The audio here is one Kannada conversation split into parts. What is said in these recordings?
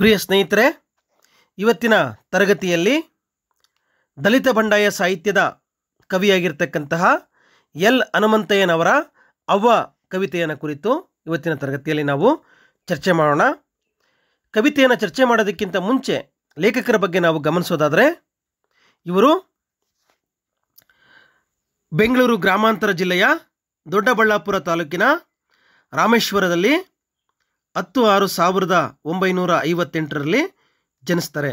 ಪ್ರಿಯ ಸ್ನೇಹಿತರೆ ಇವತ್ತಿನ ತರಗತಿಯಲ್ಲಿ ದಲಿತ ಬಂಡಾಯ ಸಾಹಿತ್ಯದ ಕವಿಯಾಗಿರ್ತಕ್ಕಂತಹ ಎಲ್ ಹನುಮಂತಯ್ಯನವರ ಅವ್ವ ಕವಿತೆಯನ್ನು ಕುರಿತು ಇವತ್ತಿನ ತರಗತಿಯಲ್ಲಿ ನಾವು ಚರ್ಚೆ ಮಾಡೋಣ ಕವಿತೆಯನ್ನು ಚರ್ಚೆ ಮಾಡೋದಕ್ಕಿಂತ ಮುಂಚೆ ಲೇಖಕರ ಬಗ್ಗೆ ನಾವು ಗಮನಿಸೋದಾದರೆ ಇವರು ಬೆಂಗಳೂರು ಗ್ರಾಮಾಂತರ ಜಿಲ್ಲೆಯ ದೊಡ್ಡಬಳ್ಳಾಪುರ ತಾಲೂಕಿನ ರಾಮೇಶ್ವರದಲ್ಲಿ ಹತ್ತು ಆರು ಸಾವಿರದ ಒಂಬೈನೂರ ಐವತ್ತೆಂಟರಲ್ಲಿ ಜನಿಸ್ತಾರೆ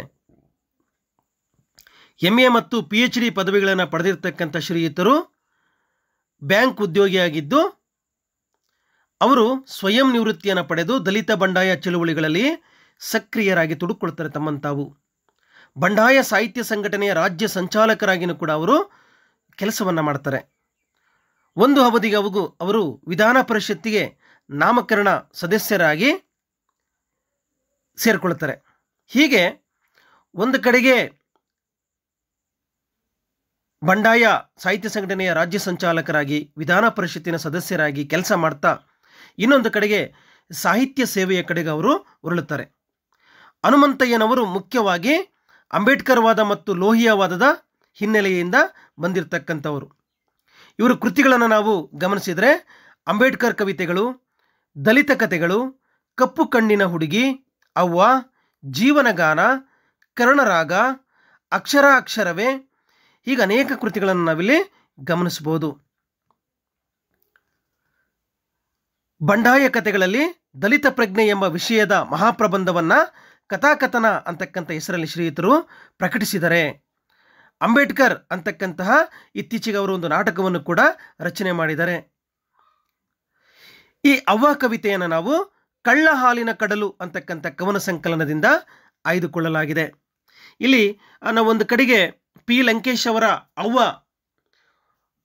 ಎಂ ಎ ಮತ್ತು ಪಿ ಎಚ್ ಡಿ ಪದವಿಗಳನ್ನು ಪಡೆದಿರತಕ್ಕಂಥ ಶ್ರೀಯುತರು ಬ್ಯಾಂಕ್ ಉದ್ಯೋಗಿಯಾಗಿದ್ದು ಅವರು ಸ್ವಯಂ ನಿವೃತ್ತಿಯನ್ನು ಪಡೆದು ದಲಿತ ಬಂಡಾಯ ಚಳುವಳಿಗಳಲ್ಲಿ ಸಕ್ರಿಯರಾಗಿ ತುಡುಕೊಳ್ತಾರೆ ತಮ್ಮಂತಾವು ಬಂಡಾಯ ಸಾಹಿತ್ಯ ಸಂಘಟನೆಯ ರಾಜ್ಯ ಸಂಚಾಲಕರಾಗಿಯೂ ಕೂಡ ಅವರು ಕೆಲಸವನ್ನು ಮಾಡ್ತಾರೆ ಒಂದು ಅವಧಿಗೆ ಅವಗು ಅವರು ವಿಧಾನ ಪರಿಷತ್ತಿಗೆ ನಾಮಕರಣ ಸದಸ್ಯರಾಗಿ ಸೇರಿಕೊಳ್ಳುತ್ತಾರೆ ಹೀಗೆ ಒಂದು ಕಡೆಗೆ ಬಂಡಾಯ ಸಾಹಿತ್ಯ ಸಂಘಟನೆಯ ರಾಜ್ಯ ಸಂಚಾಲಕರಾಗಿ ವಿಧಾನ ಪರಿಷತ್ತಿನ ಸದಸ್ಯರಾಗಿ ಕೆಲಸ ಮಾಡ್ತಾ ಇನ್ನೊಂದು ಕಡೆಗೆ ಸಾಹಿತ್ಯ ಸೇವೆಯ ಕಡೆಗೆ ಅವರು ಉರುಳುತ್ತಾರೆ ಹನುಮಂತಯ್ಯನವರು ಮುಖ್ಯವಾಗಿ ಅಂಬೇಡ್ಕರ್ವಾದ ಮತ್ತು ಲೋಹಿಯವಾದದ ಹಿನ್ನೆಲೆಯಿಂದ ಬಂದಿರತಕ್ಕಂಥವರು ಇವರ ಕೃತಿಗಳನ್ನು ನಾವು ಗಮನಿಸಿದರೆ ಅಂಬೇಡ್ಕರ್ ಕವಿತೆಗಳು ದಲಿತ ಕಥೆಗಳು ಕಪ್ಪು ಕಣ್ಣಿನ ಹುಡುಗಿ ಅವ್ವ ಜೀವನಗಾನ ಕರ್ಣರಾಗ ಅಕ್ಷರ ಅಕ್ಷರವೇ ಹೀಗೆ ಅನೇಕ ಕೃತಿಗಳನ್ನು ನಾವಿಲ್ಲಿ ಗಮನಿಸಬಹುದು ಬಂಡಾಯ ಕಥೆಗಳಲ್ಲಿ ದಲಿತ ಪ್ರಜ್ಞೆ ಎಂಬ ವಿಷಯದ ಮಹಾಪ್ರಬಂಧವನ್ನು ಕಥಾಕಥನ ಅಂತಕ್ಕಂಥ ಹೆಸರಲ್ಲಿ ಶ್ರೀಯುತರು ಪ್ರಕಟಿಸಿದರೆ ಅಂಬೇಡ್ಕರ್ ಅಂತಕ್ಕಂತಹ ಇತ್ತೀಚೆಗೆ ಅವರು ಒಂದು ನಾಟಕವನ್ನು ಕೂಡ ರಚನೆ ಮಾಡಿದ್ದಾರೆ ಈ ಅವ್ವ ಕವಿತೆಯನ್ನು ನಾವು ಕಳ್ಳ ಹಾಲಿನ ಕಡಲು ಅಂತಕ್ಕಂಥ ಕವನ ಸಂಕಲನದಿಂದ ಆಯ್ದುಕೊಳ್ಳಲಾಗಿದೆ ಇಲ್ಲಿ ನಾವು ಒಂದು ಕಡೆಗೆ ಪಿ ಲಂಕೇಶ್ ಅವರ ಅವ್ವ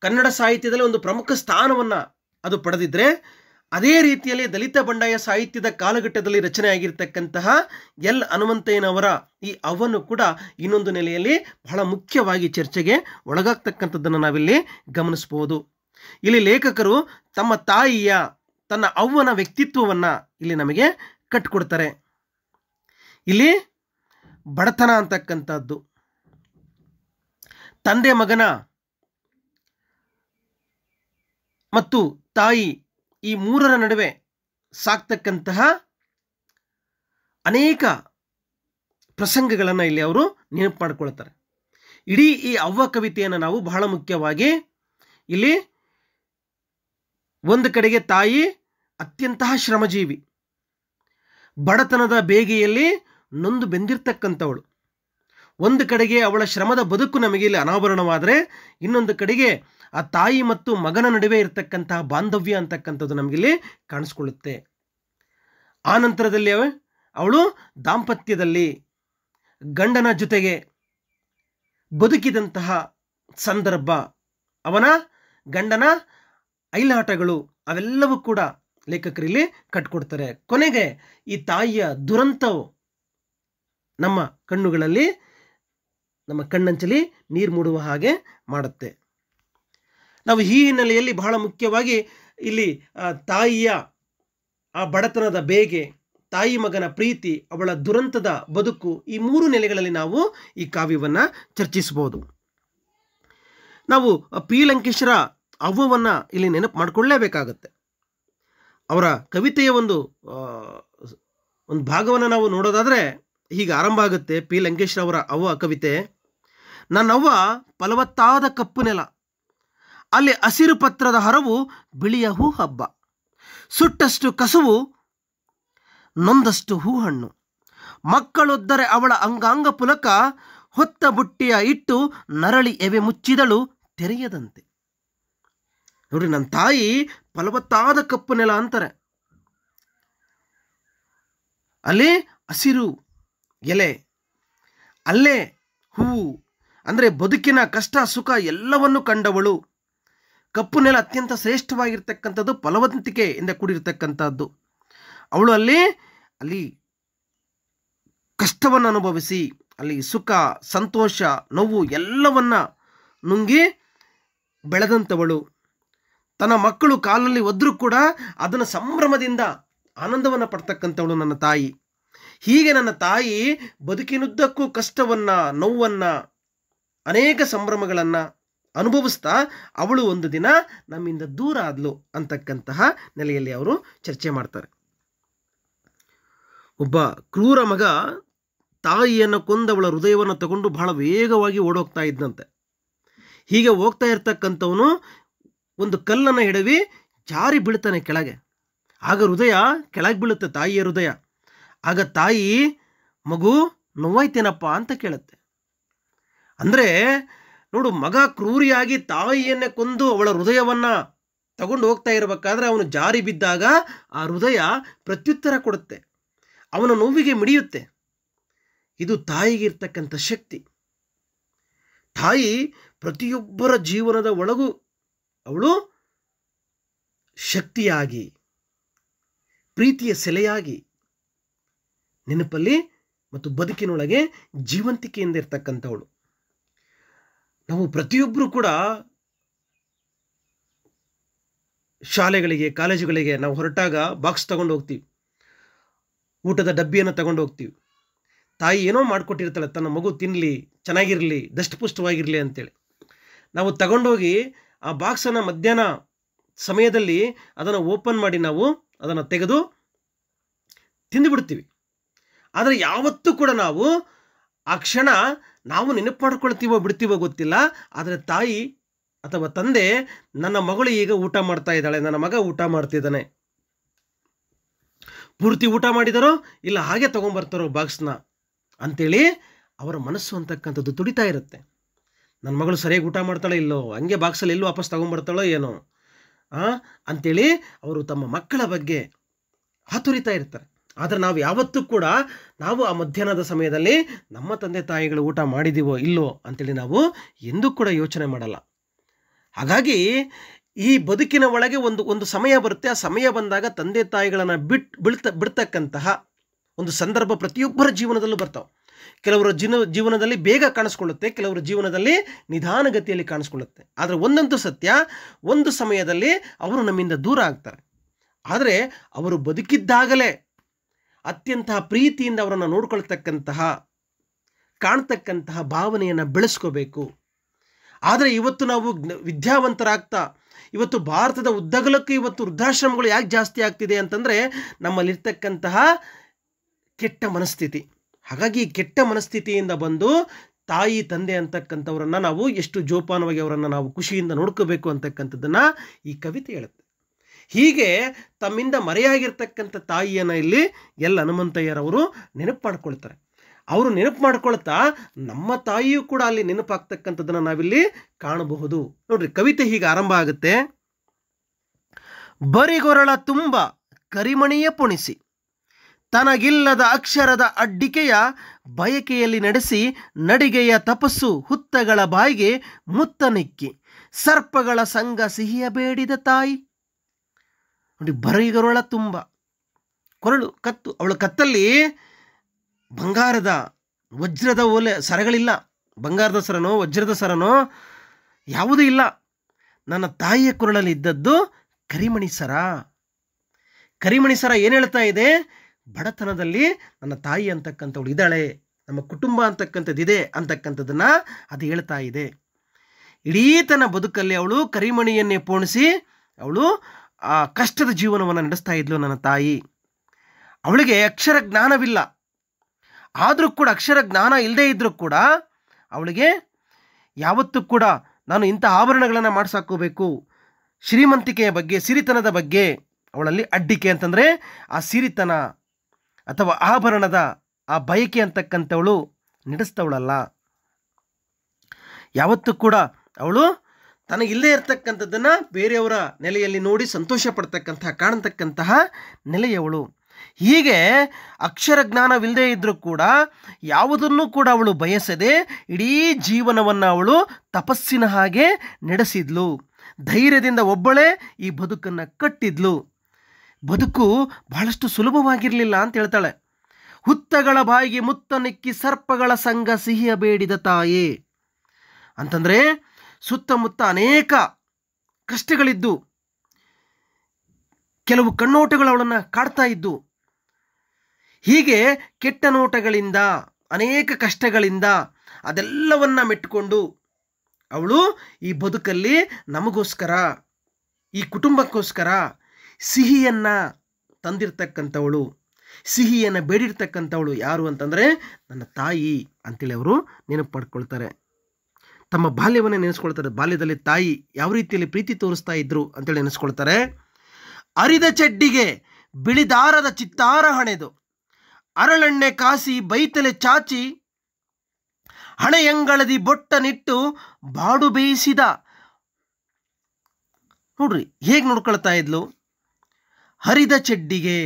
ಕನ್ನಡ ಸಾಹಿತ್ಯದಲ್ಲಿ ಒಂದು ಪ್ರಮುಖ ಸ್ಥಾನವನ್ನು ಅದು ಪಡೆದಿದ್ದರೆ ಅದೇ ರೀತಿಯಲ್ಲಿ ದಲಿತ ಬಂಡಾಯ ಸಾಹಿತ್ಯದ ಕಾಲಘಟ್ಟದಲ್ಲಿ ರಚನೆಯಾಗಿರ್ತಕ್ಕಂತಹ ಎಲ್ ಹನುಮಂತಯ್ಯನವರ ಈ ಅವನ್ನು ಕೂಡ ಇನ್ನೊಂದು ನೆಲೆಯಲ್ಲಿ ಬಹಳ ಮುಖ್ಯವಾಗಿ ಚರ್ಚೆಗೆ ಒಳಗಾಗ್ತಕ್ಕಂಥದ್ದನ್ನು ನಾವಿಲ್ಲಿ ಗಮನಿಸಬಹುದು ಇಲ್ಲಿ ಲೇಖಕರು ತಮ್ಮ ತಾಯಿಯ ತನ್ನ ಅವ್ವನ ವ್ಯಕ್ತಿತ್ವವನ್ನ ಇಲ್ಲಿ ನಮಗೆ ಕಟ್ಕೊಡ್ತಾರೆ ಇಲ್ಲಿ ಬಡತನ ಅಂತಕ್ಕಂಥದ್ದು ತಂದೆ ಮಗನ ಮತ್ತು ತಾಯಿ ಈ ಮೂರರ ನಡುವೆ ಸಾಕ್ತಕ್ಕಂತಹ ಅನೇಕ ಪ್ರಸಂಗಗಳನ್ನು ಇಲ್ಲಿ ಅವರು ನೆನಪು ಮಾಡಿಕೊಳ್ತಾರೆ ಇಡೀ ಈ ಅವ್ವ ಕವಿತೆಯನ್ನು ನಾವು ಬಹಳ ಮುಖ್ಯವಾಗಿ ಇಲ್ಲಿ ಒಂದು ಕಡೆಗೆ ತಾಯಿ ಅತ್ಯಂತಹ ಶ್ರಮಜೀವಿ ಬಡತನದ ಬೇಗೆಯಲ್ಲಿ ನೊಂದು ಬೆಂದಿರ್ತಕ್ಕಂಥವಳು ಒಂದು ಕಡೆಗೆ ಅವಳ ಶ್ರಮದ ಬದುಕು ನಮಗೆ ಇಲ್ಲಿ ಅನಾವರಣವಾದರೆ ಇನ್ನೊಂದು ಕಡೆಗೆ ಆ ತಾಯಿ ಮತ್ತು ಮಗನ ನಡುವೆ ಇರತಕ್ಕಂತಹ ಬಾಂಧವ್ಯ ಅಂತಕ್ಕಂಥದ್ದು ನಮಗಿಲ್ಲಿ ಕಾಣಿಸ್ಕೊಳ್ಳುತ್ತೆ ಆ ನಂತರದಲ್ಲಿ ಅವಳು ದಾಂಪತ್ಯದಲ್ಲಿ ಗಂಡನ ಜೊತೆಗೆ ಬದುಕಿದಂತಹ ಸಂದರ್ಭ ಅವನ ಗಂಡನ ಐಲಾಟಗಳು ಅವೆಲ್ಲವೂ ಕೂಡ ಲೇಖಕರಲ್ಲಿ ಕಟ್ಕೊಡ್ತಾರೆ ಕೊನೆಗೆ ಈ ತಾಯಿಯ ದುರಂತವು ನಮ್ಮ ಕಣ್ಣುಗಳಲ್ಲಿ ನಮ್ಮ ಕಣ್ಣಂಚಲಿ ನೀರು ಮೂಡುವ ಹಾಗೆ ಮಾಡುತ್ತೆ ನಾವು ಈ ಹಿನ್ನೆಲೆಯಲ್ಲಿ ಬಹಳ ಮುಖ್ಯವಾಗಿ ಇಲ್ಲಿ ತಾಯಿಯ ಆ ಬಡತನದ ಬೇಗೆ ತಾಯಿ ಮಗನ ಪ್ರೀತಿ ಅವಳ ದುರಂತದ ಬದುಕು ಈ ಮೂರು ನೆಲೆಗಳಲ್ಲಿ ನಾವು ಈ ಕಾವ್ಯವನ್ನು ಚರ್ಚಿಸಬಹುದು ನಾವು ಪಿ ಲಂಕೇಶ್ವರ ಅವ್ವವನ್ನು ಇಲ್ಲಿ ನೆನಪು ಮಾಡಿಕೊಳ್ಳೇಬೇಕಾಗತ್ತೆ ಅವರ ಕವಿತೆಯ ಒಂದು ಒಂದು ಭಾಗವನ್ನು ನಾವು ನೋಡೋದಾದರೆ ಹೀಗೆ ಆರಂಭ ಆಗುತ್ತೆ ಪಿ ಲಂಕೇಶ್ ಅವರ ಅವ್ವ ಕವಿತೆ ನನ್ನವ್ವ ಫಲವತ್ತಾದ ಕಪ್ಪು ನೆಲ ಅಲ್ಲಿ ಹಸಿರು ಪತ್ರದ ಹರವು ಬಿಳಿಯ ಹೂ ಹಬ್ಬ ಸುಟ್ಟಷ್ಟು ಕಸುವು ನೊಂದಷ್ಟು ಹೂ ಹಣ್ಣು ಮಕ್ಕಳೊದ್ದರೆ ಅವಳ ಅಂಗಾಂಗ ಪುಲಕ ಹೊತ್ತ ಬುಟ್ಟಿಯ ಇಟ್ಟು ನರಳಿ ಎವೆ ಮುಚ್ಚಿದಳು ತೆರೆಯದಂತೆ ನೋಡ್ರಿ ನನ್ನ ತಾಯಿ ಫಲವತ್ತಾದ ಕಪ್ಪು ನೆಲ ಅಂತಾರೆ ಅಲ್ಲಿ ಹಸಿರು ಎಲೆ ಅಲ್ಲೇ ಹೂವು ಅಂದರೆ ಬದುಕಿನ ಕಷ್ಟ ಸುಖ ಎಲ್ಲವನ್ನು ಕಂಡವಳು ಕಪ್ಪು ನೆಲ ಅತ್ಯಂತ ಶ್ರೇಷ್ಠವಾಗಿರ್ತಕ್ಕಂಥದ್ದು ಫಲವಂತಿಕೆಯಿಂದ ಕೂಡಿರ್ತಕ್ಕಂಥದ್ದು ಅವಳು ಅಲ್ಲಿ ಅಲ್ಲಿ ಕಷ್ಟವನ್ನು ಅನುಭವಿಸಿ ಅಲ್ಲಿ ಸುಖ ಸಂತೋಷ ನೋವು ಎಲ್ಲವನ್ನು ನುಂಗಿ ಬೆಳೆದಂಥವಳು ತನ್ನ ಮಕ್ಕಳು ಕಾಲಲ್ಲಿ ಒದ್ರೂ ಕೂಡ ಅದನ್ನು ಸಂಭ್ರಮದಿಂದ ಆನಂದವನ್ನು ಪಡ್ತಕ್ಕಂಥವಳು ನನ್ನ ತಾಯಿ ಹೀಗೆ ನನ್ನ ತಾಯಿ ಬದುಕಿನುದ್ದಕ್ಕೂ ಕಷ್ಟವನ್ನು ನೋವನ್ನು ಅನೇಕ ಸಂಭ್ರಮಗಳನ್ನು ಅನುಭವಿಸ್ತಾ ಅವಳು ಒಂದು ದಿನ ನಮ್ಮಿಂದ ದೂರ ಆದ್ಲು ಅಂತಕ್ಕಂತಹ ನೆಲೆಯಲ್ಲಿ ಅವರು ಚರ್ಚೆ ಮಾಡ್ತಾರೆ ಒಬ್ಬ ಕ್ರೂರ ಮಗ ತಾಯಿಯನ್ನು ಕೊಂದವಳ ಹೃದಯವನ್ನು ತಗೊಂಡು ಬಹಳ ವೇಗವಾಗಿ ಓಡೋಗ್ತಾ ಇದ್ದಂತೆ ಹೀಗೆ ಹೋಗ್ತಾ ಇರ್ತಕ್ಕಂಥವನು ಒಂದು ಕಲ್ಲನ್ನು ಹಿಡವಿ ಜಾರಿ ಬೀಳ್ತಾನೆ ಕೆಳಗೆ ಆಗ ಹೃದಯ ಕೆಳಗೆ ಬೀಳುತ್ತೆ ತಾಯಿಯ ಹೃದಯ ಆಗ ತಾಯಿ ಮಗು ನೋವಾಯ್ತೇನಪ್ಪ ಅಂತ ಕೇಳುತ್ತೆ ಅಂದರೆ ನೋಡು ಮಗ ಕ್ರೂರಿಯಾಗಿ ತಾಯಿಯನ್ನೇ ಕೊಂದು ಅವಳ ಹೃದಯವನ್ನು ತಗೊಂಡು ಹೋಗ್ತಾ ಇರಬೇಕಾದ್ರೆ ಅವನು ಜಾರಿ ಬಿದ್ದಾಗ ಆ ಹೃದಯ ಪ್ರತ್ಯುತ್ತರ ಕೊಡುತ್ತೆ ಅವನ ನೋವಿಗೆ ಮಿಡಿಯುತ್ತೆ ಇದು ತಾಯಿಗೆ ಇರ್ತಕ್ಕಂಥ ಶಕ್ತಿ ತಾಯಿ ಪ್ರತಿಯೊಬ್ಬರ ಜೀವನದ ಒಳಗೂ ಅವಳು ಶಕ್ತಿಯಾಗಿ ಪ್ರೀತಿಯ ಸೆಲೆಯಾಗಿ ನೆನಪಲ್ಲಿ ಮತ್ತು ಬದುಕಿನೊಳಗೆ ಜೀವಂತಿಕೆಯಿಂದ ಇರ್ತಕ್ಕಂಥವಳು ನಾವು ಪ್ರತಿಯೊಬ್ಬರು ಕೂಡ ಶಾಲೆಗಳಿಗೆ ಕಾಲೇಜುಗಳಿಗೆ ನಾವು ಹೊರಟಾಗ ಬಾಕ್ಸ್ ತಗೊಂಡು ಹೋಗ್ತೀವಿ ಊಟದ ಡಬ್ಬಿಯನ್ನು ತಗೊಂಡು ಹೋಗ್ತೀವಿ ತಾಯಿ ಏನೋ ಮಾಡಿಕೊಟ್ಟಿರ್ತಾಳೆ ತನ್ನ ಮಗು ತಿನ್ನಲಿ ಚೆನ್ನಾಗಿರಲಿ ದಷ್ಟಪುಷ್ಟವಾಗಿರಲಿ ಅಂತೇಳಿ ನಾವು ತಗೊಂಡೋಗಿ ಆ ಬಾಕ್ಸನ್ನು ಮಧ್ಯಾಹ್ನ ಸಮಯದಲ್ಲಿ ಅದನ್ನು ಓಪನ್ ಮಾಡಿ ನಾವು ಅದನ್ನು ತೆಗೆದು ತಿಂದುಬಿಡ್ತೀವಿ ಆದರೆ ಯಾವತ್ತೂ ಕೂಡ ನಾವು ಆ ಕ್ಷಣ ನಾವು ನೆನಪು ಮಾಡ್ಕೊಳ್ತೀವೋ ಬಿಡ್ತೀವೋ ಗೊತ್ತಿಲ್ಲ ಆದರೆ ತಾಯಿ ಅಥವಾ ತಂದೆ ನನ್ನ ಮಗಳು ಈಗ ಊಟ ಮಾಡ್ತಾ ಇದ್ದಾಳೆ ನನ್ನ ಮಗ ಊಟ ಮಾಡ್ತಿದ್ದಾನೆ ಪೂರ್ತಿ ಊಟ ಮಾಡಿದರೋ ಇಲ್ಲ ಹಾಗೆ ತೊಗೊಂಬರ್ತಾರೋ ಬಾಕ್ಸ್ನ ಅಂಥೇಳಿ ಅವರ ಮನಸ್ಸು ಅಂತಕ್ಕಂಥದ್ದು ತುಡಿತಾ ಇರುತ್ತೆ ನನ್ನ ಮಗಳು ಸರಿಯಾಗಿ ಊಟ ಮಾಡ್ತಾಳೆ ಇಲ್ಲೋ ಹಂಗೆ ಬಾಕ್ಸಲ್ಲಿ ಎಲ್ಲೂ ವಾಪಸ್ ತೊಗೊಂಬರ್ತಾಳೋ ಏನೋ ಹಾಂ ಅಂಥೇಳಿ ಅವರು ತಮ್ಮ ಮಕ್ಕಳ ಬಗ್ಗೆ ಹತುರಿತಾ ಇರ್ತಾರೆ ಆದರೆ ನಾವು ಯಾವತ್ತೂ ಕೂಡ ನಾವು ಆ ಮಧ್ಯಾಹ್ನದ ಸಮಯದಲ್ಲಿ ನಮ್ಮ ತಂದೆ ತಾಯಿಗಳು ಊಟ ಮಾಡಿದೀವೋ ಇಲ್ಲೋ ಅಂತೇಳಿ ನಾವು ಎಂದೂ ಕೂಡ ಯೋಚನೆ ಮಾಡಲ್ಲ ಹಾಗಾಗಿ ಈ ಬದುಕಿನ ಒಳಗೆ ಒಂದು ಒಂದು ಸಮಯ ಬರುತ್ತೆ ಆ ಸಮಯ ಬಂದಾಗ ತಂದೆ ತಾಯಿಗಳನ್ನು ಬಿಟ್ ಬಿಡ್ತ ಬಿಡ್ತಕ್ಕಂತಹ ಒಂದು ಸಂದರ್ಭ ಪ್ರತಿಯೊಬ್ಬರ ಜೀವನದಲ್ಲೂ ಬರ್ತಾವೆ ಕೆಲವರ ಜೀವ ಜೀವನದಲ್ಲಿ ಬೇಗ ಕಾಣಿಸ್ಕೊಳ್ಳುತ್ತೆ ಕೆಲವರ ಜೀವನದಲ್ಲಿ ನಿಧಾನಗತಿಯಲ್ಲಿ ಕಾಣಿಸ್ಕೊಳ್ಳುತ್ತೆ ಆದರೆ ಒಂದಂತೂ ಸತ್ಯ ಒಂದು ಸಮಯದಲ್ಲಿ ಅವರು ನಮ್ಮಿಂದ ದೂರ ಆಗ್ತಾರೆ ಆದರೆ ಅವರು ಬದುಕಿದ್ದಾಗಲೇ ಅತ್ಯಂತ ಪ್ರೀತಿಯಿಂದ ಅವರನ್ನು ನೋಡ್ಕೊಳ್ತಕ್ಕಂತಹ ಕಾಣ್ತಕ್ಕಂತಹ ಭಾವನೆಯನ್ನು ಬೆಳೆಸ್ಕೋಬೇಕು ಆದರೆ ಇವತ್ತು ನಾವು ವಿದ್ಯಾವಂತರಾಗ್ತಾ ಇವತ್ತು ಭಾರತದ ಉದ್ದಗಲಕ್ಕೂ ಇವತ್ತು ವೃದ್ಧಾಶ್ರಮಗಳು ಯಾಕೆ ಜಾಸ್ತಿ ಆಗ್ತಿದೆ ಅಂತಂದರೆ ನಮ್ಮಲ್ಲಿರ್ತಕ್ಕಂತಹ ಕೆಟ್ಟ ಮನಸ್ಥಿತಿ ಹಾಗಾಗಿ ಕೆಟ್ಟ ಮನಸ್ಥಿತಿಯಿಂದ ಬಂದು ತಾಯಿ ತಂದೆ ಅಂತಕ್ಕಂಥವ್ರನ್ನ ನಾವು ಎಷ್ಟು ಜೋಪಾನವಾಗಿ ಅವರನ್ನು ನಾವು ಖುಷಿಯಿಂದ ನೋಡ್ಕೋಬೇಕು ಅಂತಕ್ಕಂಥದ್ದನ್ನು ಈ ಕವಿತೆ ಹೇಳುತ್ತೆ ಹೀಗೆ ತಮ್ಮಿಂದ ಮರೆಯಾಗಿರ್ತಕ್ಕಂಥ ತಾಯಿಯನ್ನು ಇಲ್ಲಿ ಎಲ್ ಹನುಮಂತಯ್ಯರವರು ನೆನಪು ಮಾಡ್ಕೊಳ್ತಾರೆ ಅವರು ನೆನಪು ಮಾಡ್ಕೊಳ್ತಾ ನಮ್ಮ ತಾಯಿಯೂ ಕೂಡ ಅಲ್ಲಿ ನೆನಪಾಗ್ತಕ್ಕಂಥದ್ದನ್ನು ನಾವಿಲ್ಲಿ ಕಾಣಬಹುದು ನೋಡ್ರಿ ಕವಿತೆ ಹೀಗೆ ಆರಂಭ ಆಗುತ್ತೆ ಬರಿಗೊರಳ ತುಂಬ ಕರಿಮಣಿಯ ಪುಣಿಸಿ ತನಗಿಲ್ಲದ ಅಕ್ಷರದ ಅಡ್ಡಿಕೆಯ ಬಯಕೆಯಲ್ಲಿ ನಡೆಸಿ ನಡಿಗೆಯ ತಪಸ್ಸು ಹುತ್ತಗಳ ಬಾಯಿಗೆ ಮುತ್ತನಿಕ್ಕಿ ಸರ್ಪಗಳ ಸಂಘ ಸಿಹಿಯ ಬೇಡಿದ ತಾಯಿ ನೋಡಿ ಬರೀಗರೊಳ ತುಂಬ ಕೊರಳು ಕತ್ತು ಅವಳ ಕತ್ತಲ್ಲಿ ಬಂಗಾರದ ವಜ್ರದ ಓಲೆ ಸರಗಳಿಲ್ಲ ಬಂಗಾರದ ಸರನೋ ವಜ್ರದ ಸರನೋ ಯಾವುದೂ ಇಲ್ಲ ನನ್ನ ತಾಯಿಯ ಕೊರಳಲ್ಲಿ ಇದ್ದದ್ದು ಕರಿಮಣಿ ಸರ ಕರಿಮಣಿ ಸರ ಏನು ಹೇಳ್ತಾ ಇದೆ ಬಡತನದಲ್ಲಿ ನನ್ನ ತಾಯಿ ಅಂತಕ್ಕಂಥವಳು ಇದ್ದಾಳೆ ನಮ್ಮ ಕುಟುಂಬ ಇದೆ ಅಂತಕ್ಕಂಥದ್ದನ್ನು ಅದು ಹೇಳ್ತಾ ಇದೆ ಇಡೀ ತನ್ನ ಬದುಕಲ್ಲಿ ಅವಳು ಕರಿಮಣಿಯನ್ನೇ ಪೋಣಿಸಿ ಅವಳು ಆ ಕಷ್ಟದ ಜೀವನವನ್ನು ನಡೆಸ್ತಾ ಇದ್ಲು ನನ್ನ ತಾಯಿ ಅವಳಿಗೆ ಅಕ್ಷರ ಜ್ಞಾನವಿಲ್ಲ ಆದರೂ ಕೂಡ ಅಕ್ಷರ ಜ್ಞಾನ ಇಲ್ಲದೇ ಇದ್ದರೂ ಕೂಡ ಅವಳಿಗೆ ಯಾವತ್ತೂ ಕೂಡ ನಾನು ಇಂಥ ಆಭರಣಗಳನ್ನು ಮಾಡಿಸಾಕೋಬೇಕು ಶ್ರೀಮಂತಿಕೆಯ ಬಗ್ಗೆ ಸಿರಿತನದ ಬಗ್ಗೆ ಅವಳಲ್ಲಿ ಅಡ್ಡಿಕೆ ಅಂತಂದರೆ ಆ ಸಿರಿತನ ಅಥವಾ ಆಭರಣದ ಆ ಬಯಕೆ ಅಂತಕ್ಕಂಥವಳು ನಡೆಸ್ತವಳಲ್ಲ ಯಾವತ್ತೂ ಕೂಡ ಅವಳು ತನಗಿಲ್ಲೇ ಇರತಕ್ಕಂಥದ್ದನ್ನು ಬೇರೆಯವರ ನೆಲೆಯಲ್ಲಿ ನೋಡಿ ಸಂತೋಷ ಪಡ್ತಕ್ಕಂತಹ ಕಾಣತಕ್ಕಂತಹ ನೆಲೆಯವಳು ಹೀಗೆ ಅಕ್ಷರ ಜ್ಞಾನವಿಲ್ಲದೆ ಇದ್ದರೂ ಕೂಡ ಯಾವುದನ್ನು ಕೂಡ ಅವಳು ಬಯಸದೆ ಇಡೀ ಜೀವನವನ್ನು ಅವಳು ತಪಸ್ಸಿನ ಹಾಗೆ ನಡೆಸಿದ್ಲು ಧೈರ್ಯದಿಂದ ಒಬ್ಬಳೇ ಈ ಬದುಕನ್ನು ಕಟ್ಟಿದ್ಲು ಬದುಕು ಬಹಳಷ್ಟು ಸುಲಭವಾಗಿರಲಿಲ್ಲ ಅಂತ ಹೇಳ್ತಾಳೆ ಹುತ್ತಗಳ ಬಾಯಿಗೆ ಮುತ್ತ ನಿಕ್ಕಿ ಸರ್ಪಗಳ ಸಂಘ ಸಿಹಿಯ ಬೇಡಿದ ತಾಯಿ ಅಂತಂದರೆ ಸುತ್ತಮುತ್ತ ಅನೇಕ ಕಷ್ಟಗಳಿದ್ದು ಕೆಲವು ಕಣ್ಣೋಟಗಳು ಅವಳನ್ನು ಕಾಡ್ತಾ ಇದ್ದು ಹೀಗೆ ಕೆಟ್ಟ ನೋಟಗಳಿಂದ ಅನೇಕ ಕಷ್ಟಗಳಿಂದ ಅದೆಲ್ಲವನ್ನ ಮೆಟ್ಕೊಂಡು ಅವಳು ಈ ಬದುಕಲ್ಲಿ ನಮಗೋಸ್ಕರ ಈ ಕುಟುಂಬಕ್ಕೋಸ್ಕರ ಸಿಹಿಯನ್ನು ತಂದಿರ್ತಕ್ಕಂಥವಳು ಸಿಹಿಯನ್ನು ಬೇಡಿರ್ತಕ್ಕಂಥವಳು ಯಾರು ಅಂತಂದರೆ ನನ್ನ ತಾಯಿ ಅಂತೇಳಿ ಅವರು ನೆನಪು ಪಡ್ಕೊಳ್ತಾರೆ ತಮ್ಮ ಬಾಲ್ಯವನ್ನು ನೆನೆಸ್ಕೊಳ್ತಾರೆ ಬಾಲ್ಯದಲ್ಲಿ ತಾಯಿ ಯಾವ ರೀತಿಯಲ್ಲಿ ಪ್ರೀತಿ ತೋರಿಸ್ತಾ ಇದ್ರು ಅಂತೇಳಿ ನೆನೆಸ್ಕೊಳ್ತಾರೆ ಅರಿದ ಚಡ್ಡಿಗೆ ಬಿಳಿದಾರದ ಚಿತ್ತಾರ ಹಣೆದು ಅರಳೆಣ್ಣೆ ಕಾಸಿ ಬೈತಲೆ ಚಾಚಿ ಹಣೆಯಂಗಳದಿ ಬೊಟ್ಟನಿಟ್ಟು ಬಾಡು ಬೇಯಿಸಿದ ನೋಡ್ರಿ ಹೇಗೆ ನೋಡ್ಕೊಳ್ತಾ ಇದ್ಲು ಹರಿದ ಚಡ್ಡಿಗೆ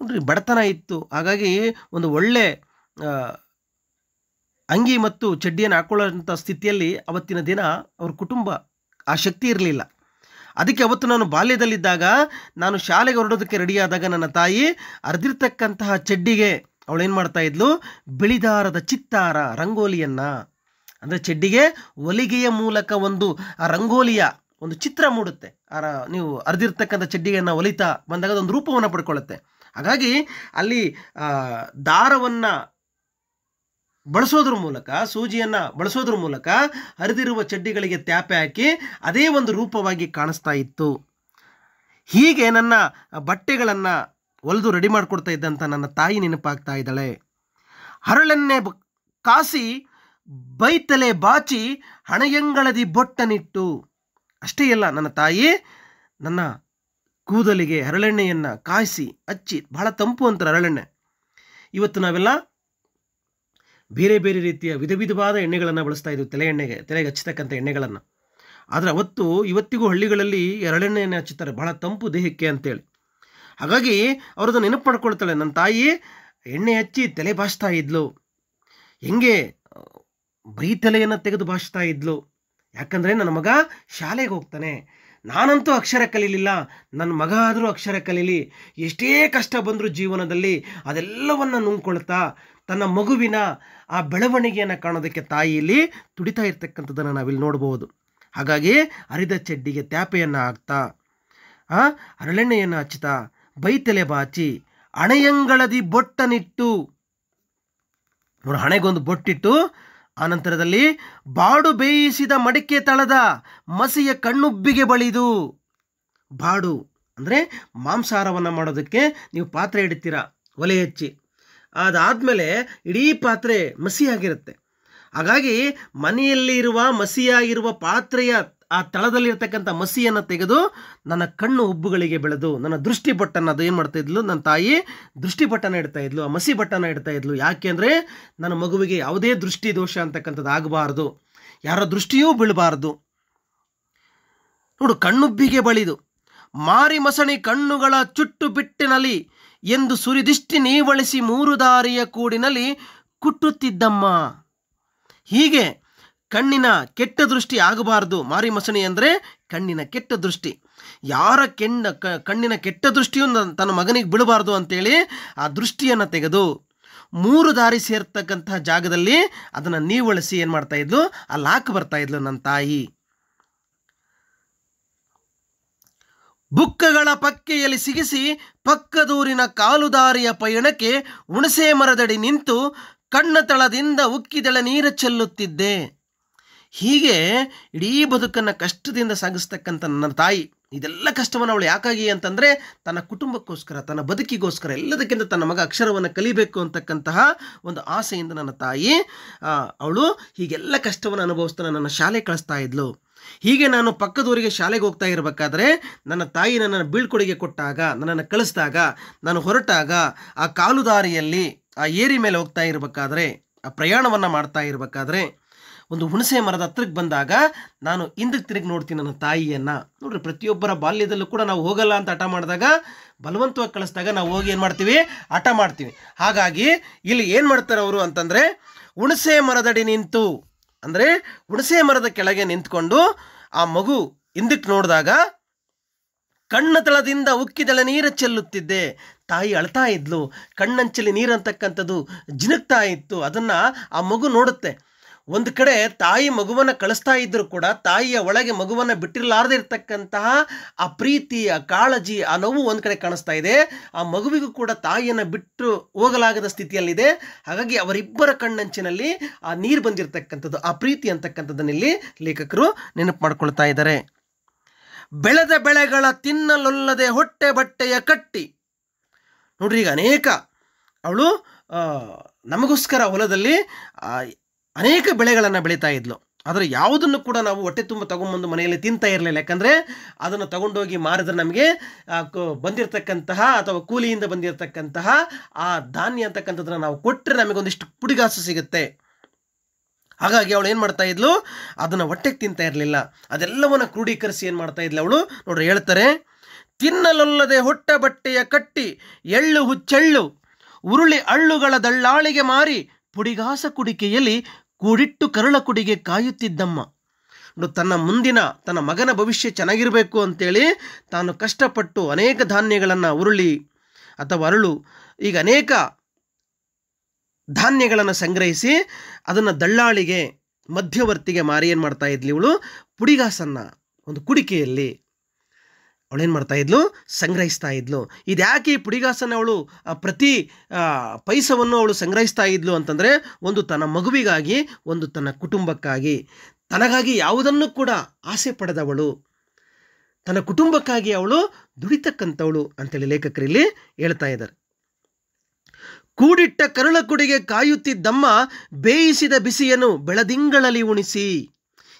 ನೋಡ್ರಿ ಬಡತನ ಇತ್ತು ಹಾಗಾಗಿ ಒಂದು ಒಳ್ಳೆ ಅಂಗಿ ಮತ್ತು ಚಡ್ಡಿಯನ್ನು ಹಾಕೊಳ್ಳೋಂಥ ಸ್ಥಿತಿಯಲ್ಲಿ ಅವತ್ತಿನ ದಿನ ಅವ್ರ ಕುಟುಂಬ ಆ ಶಕ್ತಿ ಇರಲಿಲ್ಲ ಅದಕ್ಕೆ ಅವತ್ತು ನಾನು ಬಾಲ್ಯದಲ್ಲಿದ್ದಾಗ ನಾನು ಶಾಲೆಗೆ ಹೊರಡೋದಕ್ಕೆ ರೆಡಿಯಾದಾಗ ನನ್ನ ತಾಯಿ ಅರ್ದಿರ್ತಕ್ಕಂತಹ ಚಡ್ಡಿಗೆ ಅವಳೇನು ಮಾಡ್ತಾ ಇದ್ಲು ಬಿಳಿದಾರದ ಚಿತ್ತಾರ ರಂಗೋಲಿಯನ್ನು ಅಂದರೆ ಚಡ್ಡಿಗೆ ಒಲಿಗೆಯ ಮೂಲಕ ಒಂದು ಆ ರಂಗೋಲಿಯ ಒಂದು ಚಿತ್ರ ಮೂಡುತ್ತೆ ಆ ನೀವು ಅರ್ದಿರ್ತಕ್ಕಂಥ ಚಡ್ಡಿಗೆಯನ್ನು ಒಲಿತಾ ಬಂದಾಗ ಅದೊಂದು ರೂಪವನ್ನು ಪಡ್ಕೊಳ್ಳುತ್ತೆ ಹಾಗಾಗಿ ಅಲ್ಲಿ ದಾರವನ್ನು ಬಳಸೋದ್ರ ಮೂಲಕ ಸೂಜಿಯನ್ನು ಬಳಸೋದ್ರ ಮೂಲಕ ಹರಿದಿರುವ ಚಡ್ಡಿಗಳಿಗೆ ತ್ಯಾಪೆ ಹಾಕಿ ಅದೇ ಒಂದು ರೂಪವಾಗಿ ಕಾಣಿಸ್ತಾ ಇತ್ತು ಹೀಗೆ ನನ್ನ ಬಟ್ಟೆಗಳನ್ನು ಒಲಿದು ರೆಡಿ ಮಾಡಿಕೊಡ್ತಾ ಇದ್ದಂಥ ನನ್ನ ತಾಯಿ ನೆನಪಾಗ್ತಾ ಇದ್ದಾಳೆ ಹರಳನ್ನೇ ಕಾಸಿ ಬೈತಲೆ ಬಾಚಿ ಹಣೆಯಂಗಳದಿ ಬೊಟ್ಟನಿಟ್ಟು ಅಷ್ಟೇ ಅಲ್ಲ ನನ್ನ ತಾಯಿ ನನ್ನ ಕೂದಲಿಗೆ ಹರಳೆಣ್ಣೆಯನ್ನು ಕಾಯಿಸಿ ಹಚ್ಚಿ ಬಹಳ ತಂಪು ಅಂತಾರೆ ಹರಳೆಣ್ಣೆ ಇವತ್ತು ನಾವೆಲ್ಲ ಬೇರೆ ಬೇರೆ ರೀತಿಯ ವಿಧ ವಿಧವಾದ ಎಣ್ಣೆಗಳನ್ನು ಬಳಸ್ತಾ ಇದ್ವು ತಲೆ ಎಣ್ಣೆಗೆ ತಲೆಗೆ ಹಚ್ಚತಕ್ಕಂಥ ಎಣ್ಣೆಗಳನ್ನು ಆದರೆ ಅವತ್ತು ಇವತ್ತಿಗೂ ಹಳ್ಳಿಗಳಲ್ಲಿ ಎರಳೆಣ್ಣೆಯನ್ನು ಹಚ್ಚುತ್ತಾರೆ ಬಹಳ ತಂಪು ದೇಹಕ್ಕೆ ಅಂತೇಳಿ ಹಾಗಾಗಿ ಅವರದ್ದು ನೆನಪು ಮಾಡ್ಕೊಳ್ತಾಳೆ ನನ್ನ ತಾಯಿ ಎಣ್ಣೆ ಹಚ್ಚಿ ತಲೆ ಬಾಚ್ತಾ ಇದ್ಲು ಹೆಂಗೆ ಬರೀ ತಲೆಯನ್ನು ತೆಗೆದು ಬಾಚ್ತಾ ಇದ್ಲು ಯಾಕಂದರೆ ನನ್ನ ಮಗ ಶಾಲೆಗೆ ಹೋಗ್ತಾನೆ ನಾನಂತೂ ಅಕ್ಷರ ಕಲೀಲಿಲ್ಲ ನನ್ನ ಮಗ ಆದರೂ ಅಕ್ಷರ ಕಲೀಲಿ ಎಷ್ಟೇ ಕಷ್ಟ ಬಂದರೂ ಜೀವನದಲ್ಲಿ ಅದೆಲ್ಲವನ್ನು ನುಂಗ್ಕೊಳ್ತಾ ತನ್ನ ಮಗುವಿನ ಆ ಬೆಳವಣಿಗೆಯನ್ನು ಕಾಣೋದಕ್ಕೆ ತಾಯಿಯಲ್ಲಿ ತುಡಿತಾ ಇರ್ತಕ್ಕಂಥದ್ದನ್ನು ನಾವಿಲ್ಲಿ ನೋಡ್ಬೋದು ಹಾಗಾಗಿ ಅರಿದ ಚಡ್ಡಿಗೆ ತ್ಯಾಪೆಯನ್ನು ಹಾಕ್ತಾ ಅರಳೆಣ್ಣೆಯನ್ನು ಹಚ್ಚುತ್ತಾ ಬೈತಲೆ ಬಾಚಿ ಹಣೆಯಂಗಳದಿ ಬೊಟ್ಟನಿಟ್ಟು ನೋಡು ಹಣೆಗೊಂದು ಬೊಟ್ಟಿಟ್ಟು ಆನಂತರದಲ್ಲಿ ಬಾಡು ಬೇಯಿಸಿದ ಮಡಿಕೆ ತಳದ ಮಸಿಯ ಕಣ್ಣುಬ್ಬಿಗೆ ಬಳಿದು ಬಾಡು ಅಂದರೆ ಮಾಂಸಾಹಾರವನ್ನು ಮಾಡೋದಕ್ಕೆ ನೀವು ಪಾತ್ರೆ ಇಡ್ತೀರಾ ಒಲೆ ಹಚ್ಚಿ ಅದಾದಮೇಲೆ ಇಡೀ ಪಾತ್ರೆ ಮಸಿಯಾಗಿರುತ್ತೆ ಹಾಗಾಗಿ ಮನೆಯಲ್ಲಿ ಇರುವ ಮಸಿಯಾಗಿರುವ ಪಾತ್ರೆಯ ಆ ತಳದಲ್ಲಿರ್ತಕ್ಕಂಥ ಮಸಿಯನ್ನು ತೆಗೆದು ನನ್ನ ಕಣ್ಣು ಉಬ್ಬುಗಳಿಗೆ ಬೆಳೆದು ನನ್ನ ದೃಷ್ಟಿ ಬಟ್ಟನ್ನು ಅದು ಏನು ಮಾಡ್ತಾ ಇದ್ಲು ನನ್ನ ತಾಯಿ ದೃಷ್ಟಿ ಬಟ್ಟನ ಇಡ್ತಾ ಇದ್ಲು ಆ ಮಸಿ ಬಟ್ಟನ ಇಡ್ತಾ ಇದ್ಲು ಯಾಕೆಂದರೆ ನನ್ನ ಮಗುವಿಗೆ ಯಾವುದೇ ದೃಷ್ಟಿ ದೋಷ ಅಂತಕ್ಕಂಥದ್ದು ಆಗಬಾರ್ದು ಯಾರ ದೃಷ್ಟಿಯೂ ಬೀಳಬಾರ್ದು ನೋಡು ಕಣ್ಣುಬ್ಬಿಗೆ ಬಳಿದು ಮಾರಿ ಮಸಣಿ ಕಣ್ಣುಗಳ ಚುಟ್ಟು ಬಿಟ್ಟಿನಲ್ಲಿ ಎಂದು ಸುರಿದಿಷ್ಟಿ ನೀವಳಿಸಿ ಮೂರು ದಾರಿಯ ಕೂಡಿನಲ್ಲಿ ಕುಟ್ಟುತ್ತಿದ್ದಮ್ಮ ಹೀಗೆ ಕಣ್ಣಿನ ಕೆಟ್ಟ ದೃಷ್ಟಿ ಆಗಬಾರ್ದು ಮಾರಿ ಮಸಣಿ ಅಂದರೆ ಕಣ್ಣಿನ ಕೆಟ್ಟ ದೃಷ್ಟಿ ಯಾರ ಕೆಂಡ ಕಣ್ಣಿನ ಕೆಟ್ಟ ದೃಷ್ಟಿಯು ತನ್ನ ಮಗನಿಗೆ ಬಿಡಬಾರ್ದು ಅಂತೇಳಿ ಆ ದೃಷ್ಟಿಯನ್ನು ತೆಗೆದು ಮೂರು ದಾರಿ ಸೇರ್ತಕ್ಕಂತಹ ಜಾಗದಲ್ಲಿ ಅದನ್ನು ನೀವಳಿಸಿ ಏನು ಮಾಡ್ತಾ ಇದ್ಲು ಅಲ್ಲಿ ಹಾಕಿ ಬರ್ತಾ ಇದ್ಲು ನನ್ನ ತಾಯಿ ಬುಕ್ಕಗಳ ಪಕ್ಕೆಯಲ್ಲಿ ಸಿಗಿಸಿ ಪಕ್ಕದೂರಿನ ಕಾಲುದಾರಿಯ ಪಯಣಕ್ಕೆ ಹುಣಸೆ ಮರದಡಿ ನಿಂತು ಕಣ್ಣ ತಳದಿಂದ ಉಕ್ಕಿದಳ ನೀರ ಚೆಲ್ಲುತ್ತಿದ್ದೆ ಹೀಗೆ ಇಡೀ ಬದುಕನ್ನು ಕಷ್ಟದಿಂದ ಸಾಗಿಸ್ತಕ್ಕಂಥ ನನ್ನ ತಾಯಿ ಇದೆಲ್ಲ ಕಷ್ಟವನ್ನು ಅವಳು ಯಾಕಾಗಿ ಅಂತಂದರೆ ತನ್ನ ಕುಟುಂಬಕ್ಕೋಸ್ಕರ ತನ್ನ ಬದುಕಿಗೋಸ್ಕರ ಎಲ್ಲದಕ್ಕಿಂತ ತನ್ನ ಮಗ ಅಕ್ಷರವನ್ನು ಕಲಿಬೇಕು ಅಂತಕ್ಕಂತಹ ಒಂದು ಆಸೆಯಿಂದ ನನ್ನ ತಾಯಿ ಅವಳು ಹೀಗೆಲ್ಲ ಕಷ್ಟವನ್ನು ಅನುಭವಿಸ್ತಾ ನನ್ನ ಶಾಲೆ ಕಳಿಸ್ತಾ ಇದ್ಲು ಹೀಗೆ ನಾನು ಪಕ್ಕದೂರಿಗೆ ಶಾಲೆಗೆ ಹೋಗ್ತಾ ಇರಬೇಕಾದ್ರೆ ನನ್ನ ತಾಯಿ ನನ್ನನ್ನು ಬೀಳ್ಕೊಡುಗೆ ಕೊಟ್ಟಾಗ ನನ್ನನ್ನು ಕಳಿಸಿದಾಗ ನಾನು ಹೊರಟಾಗ ಆ ಕಾಲುದಾರಿಯಲ್ಲಿ ಆ ಏರಿ ಮೇಲೆ ಹೋಗ್ತಾ ಇರಬೇಕಾದ್ರೆ ಆ ಪ್ರಯಾಣವನ್ನು ಮಾಡ್ತಾ ಇರಬೇಕಾದ್ರೆ ಒಂದು ಹುಣಸೆ ಮರದ ಹತ್ರಕ್ಕೆ ಬಂದಾಗ ನಾನು ಹಿಂದಕ್ಕೆ ತಿರುಗಿ ನೋಡ್ತೀನಿ ನನ್ನ ತಾಯಿಯನ್ನು ನೋಡ್ರಿ ಪ್ರತಿಯೊಬ್ಬರ ಬಾಲ್ಯದಲ್ಲೂ ಕೂಡ ನಾವು ಹೋಗಲ್ಲ ಅಂತ ಹಠ ಮಾಡಿದಾಗ ಬಲವಂತವಾಗಿ ಕಳಿಸಿದಾಗ ನಾವು ಹೋಗಿ ಏನು ಮಾಡ್ತೀವಿ ಹಠ ಮಾಡ್ತೀವಿ ಹಾಗಾಗಿ ಇಲ್ಲಿ ಏನು ಮಾಡ್ತಾರೆ ಅವರು ಅಂತಂದರೆ ಹುಣಸೆ ಮರದಡಿ ನಿಂತು ಅಂದರೆ ಹುಣಸೆ ಮರದ ಕೆಳಗೆ ನಿಂತ್ಕೊಂಡು ಆ ಮಗು ಹಿಂದಕ್ಕೆ ನೋಡಿದಾಗ ಕಣ್ಣ ತಳದಿಂದ ಉಕ್ಕಿದಳೆ ನೀರು ಚೆಲ್ಲುತ್ತಿದ್ದೆ ತಾಯಿ ಅಳ್ತಾ ಇದ್ಲು ಕಣ್ಣಂಚಲಿ ನೀರು ಅಂತಕ್ಕಂಥದ್ದು ಜಿನುಕ್ತಾ ಇತ್ತು ಅದನ್ನು ಆ ಮಗು ನೋಡುತ್ತೆ ಒಂದು ಕಡೆ ತಾಯಿ ಮಗುವನ್ನು ಕಳಿಸ್ತಾ ಇದ್ದರೂ ಕೂಡ ತಾಯಿಯ ಒಳಗೆ ಮಗುವನ್ನು ಬಿಟ್ಟಿರಲಾರದೆ ಇರತಕ್ಕಂತಹ ಆ ಪ್ರೀತಿ ಆ ಕಾಳಜಿ ಆ ನೋವು ಒಂದು ಕಡೆ ಕಾಣಿಸ್ತಾ ಇದೆ ಆ ಮಗುವಿಗೂ ಕೂಡ ತಾಯಿಯನ್ನು ಬಿಟ್ಟು ಹೋಗಲಾಗದ ಸ್ಥಿತಿಯಲ್ಲಿದೆ ಹಾಗಾಗಿ ಅವರಿಬ್ಬರ ಕಣ್ಣಂಚಿನಲ್ಲಿ ಆ ನೀರು ಬಂದಿರತಕ್ಕಂಥದ್ದು ಆ ಪ್ರೀತಿ ಇಲ್ಲಿ ಲೇಖಕರು ನೆನಪು ಮಾಡ್ಕೊಳ್ತಾ ಇದ್ದಾರೆ ಬೆಳೆದ ಬೆಳೆಗಳ ತಿನ್ನಲೊಲ್ಲದೆ ಹೊಟ್ಟೆ ಬಟ್ಟೆಯ ಕಟ್ಟಿ ನೋಡ್ರಿ ಈಗ ಅನೇಕ ಅವಳು ನಮಗೋಸ್ಕರ ಹೊಲದಲ್ಲಿ ಅನೇಕ ಬೆಳೆಗಳನ್ನು ಬೆಳೀತಾ ಇದ್ಲು ಆದರೆ ಯಾವುದನ್ನು ಕೂಡ ನಾವು ಹೊಟ್ಟೆ ತುಂಬ ತೊಗೊಂಬಂದು ಮನೆಯಲ್ಲಿ ತಿಂತಾ ಇರಲಿಲ್ಲ ಯಾಕಂದರೆ ಅದನ್ನು ತಗೊಂಡೋಗಿ ಮಾರಿದ್ರೆ ನಮಗೆ ಬಂದಿರತಕ್ಕಂತಹ ಅಥವಾ ಕೂಲಿಯಿಂದ ಬಂದಿರತಕ್ಕಂತಹ ಆ ಧಾನ್ಯ ಅಂತಕ್ಕಂಥದ್ದನ್ನು ನಾವು ಕೊಟ್ಟರೆ ನಮಗೊಂದಿಷ್ಟು ಪುಡಿಗಾಸು ಸಿಗುತ್ತೆ ಹಾಗಾಗಿ ಅವಳು ಏನು ಮಾಡ್ತಾ ಇದ್ಲು ಅದನ್ನು ಹೊಟ್ಟೆಗೆ ತಿಂತಾ ಇರಲಿಲ್ಲ ಅದೆಲ್ಲವನ್ನು ಕ್ರೋಢೀಕರಿಸಿ ಏನು ಮಾಡ್ತಾ ಇದ್ಲು ಅವಳು ನೋಡ್ರಿ ಹೇಳ್ತಾರೆ ತಿನ್ನಲೊಲ್ಲದೆ ಹೊಟ್ಟ ಬಟ್ಟೆಯ ಕಟ್ಟಿ ಎಳ್ಳು ಹುಚ್ಚೆಳ್ಳು ಉರುಳಿ ಅಳ್ಳುಗಳ ದಳ್ಳಾಳಿಗೆ ಮಾರಿ ಪುಡಿಗಾಸ ಕುಡಿಕೆಯಲ್ಲಿ ಕೂಡಿಟ್ಟು ಕರುಳ ಕುಡಿಗೆ ಕಾಯುತ್ತಿದ್ದಮ್ಮ ತನ್ನ ಮುಂದಿನ ತನ್ನ ಮಗನ ಭವಿಷ್ಯ ಚೆನ್ನಾಗಿರಬೇಕು ಅಂತೇಳಿ ತಾನು ಕಷ್ಟಪಟ್ಟು ಅನೇಕ ಧಾನ್ಯಗಳನ್ನು ಉರುಳಿ ಅಥವಾ ಅರಳು ಈಗ ಅನೇಕ ಧಾನ್ಯಗಳನ್ನು ಸಂಗ್ರಹಿಸಿ ಅದನ್ನು ದಳ್ಳಾಳಿಗೆ ಮಧ್ಯವರ್ತಿಗೆ ಮಾರಿ ಏನು ಮಾಡ್ತಾ ಇದ್ಲಿ ಇವಳು ಪುಡಿಗಾಸನ್ನು ಒಂದು ಕುಡಿಕೆಯಲ್ಲಿ ಅವಳೇನು ಮಾಡ್ತಾ ಇದ್ಲು ಸಂಗ್ರಹಿಸ್ತಾ ಇದ್ಲು ಇದ್ಯಾಕೆ ಈ ಪುಡಿಗಾಸನ ಅವಳು ಪ್ರತಿ ಪೈಸವನ್ನು ಅವಳು ಸಂಗ್ರಹಿಸ್ತಾ ಇದ್ಲು ಅಂತಂದರೆ ಒಂದು ತನ್ನ ಮಗುವಿಗಾಗಿ ಒಂದು ತನ್ನ ಕುಟುಂಬಕ್ಕಾಗಿ ತನಗಾಗಿ ಯಾವುದನ್ನು ಕೂಡ ಆಸೆ ಪಡೆದವಳು ತನ್ನ ಕುಟುಂಬಕ್ಕಾಗಿ ಅವಳು ದುಡಿತಕ್ಕಂಥವಳು ಅಂತೇಳಿ ಲೇಖಕರಿಲ್ಲಿ ಹೇಳ್ತಾ ಇದ್ದಾರೆ ಕೂಡಿಟ್ಟ ಕರುಳ ಕುಡಿಗೆ ಕಾಯುತ್ತಿದ್ದಮ್ಮ ಬೇಯಿಸಿದ ಬಿಸಿಯನ್ನು ಬೆಳದಿಂಗಳಲ್ಲಿ ಉಣಿಸಿ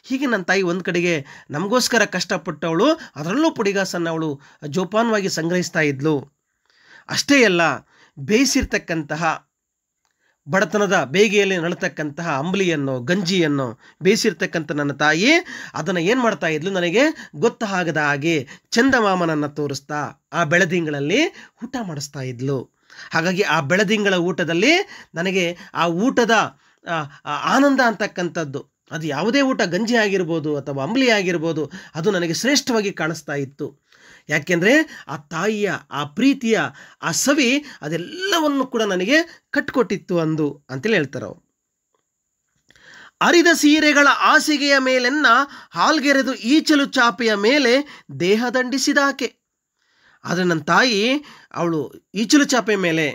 ಹೀಗೆ ನನ್ನ ತಾಯಿ ಒಂದು ಕಡೆಗೆ ನಮಗೋಸ್ಕರ ಕಷ್ಟಪಟ್ಟವಳು ಅದರಲ್ಲೂ ಪುಡಿಗಾಸನ್ನು ಅವಳು ಜೋಪಾನವಾಗಿ ಸಂಗ್ರಹಿಸ್ತಾ ಇದ್ಲು ಅಷ್ಟೇ ಅಲ್ಲ ಬೇಯಿಸಿರ್ತಕ್ಕಂತಹ ಬಡತನದ ಬೇಗೆಯಲ್ಲಿ ನಳತಕ್ಕಂತಹ ಅಂಬ್ಲಿಯನ್ನು ಗಂಜಿಯನ್ನು ಬೇಯಿಸಿರ್ತಕ್ಕಂಥ ನನ್ನ ತಾಯಿ ಅದನ್ನು ಏನು ಮಾಡ್ತಾ ಇದ್ಲು ನನಗೆ ಗೊತ್ತಾಗದ ಹಾಗೆ ಚಂದಮಾಮನನ್ನು ತೋರಿಸ್ತಾ ಆ ಬೆಳದಿಂಗಳಲ್ಲಿ ಊಟ ಮಾಡಿಸ್ತಾ ಇದ್ಲು ಹಾಗಾಗಿ ಆ ಬೆಳದಿಂಗಳ ಊಟದಲ್ಲಿ ನನಗೆ ಆ ಊಟದ ಆನಂದ ಅಂತಕ್ಕಂಥದ್ದು ಅದು ಯಾವುದೇ ಊಟ ಗಂಜಿ ಆಗಿರ್ಬೋದು ಅಥವಾ ಅಂಬ್ಲಿ ಆಗಿರ್ಬೋದು ಅದು ನನಗೆ ಶ್ರೇಷ್ಠವಾಗಿ ಕಾಣಿಸ್ತಾ ಇತ್ತು ಯಾಕೆಂದರೆ ಆ ತಾಯಿಯ ಆ ಪ್ರೀತಿಯ ಆ ಸವಿ ಅದೆಲ್ಲವನ್ನು ಕೂಡ ನನಗೆ ಕಟ್ಕೊಟ್ಟಿತ್ತು ಅಂದು ಅಂತೇಳಿ ಹೇಳ್ತಾರೆ ಅರಿದ ಸೀರೆಗಳ ಹಾಸಿಗೆಯ ಮೇಲೆನ್ನ ಹಾಲ್ಗೆರೆದು ಈಚಲು ಚಾಪೆಯ ಮೇಲೆ ದೇಹ ದಂಡಿಸಿದಾಕೆ ಆದರೆ ನನ್ನ ತಾಯಿ ಅವಳು ಈಚಲು ಚಾಪೆಯ ಮೇಲೆ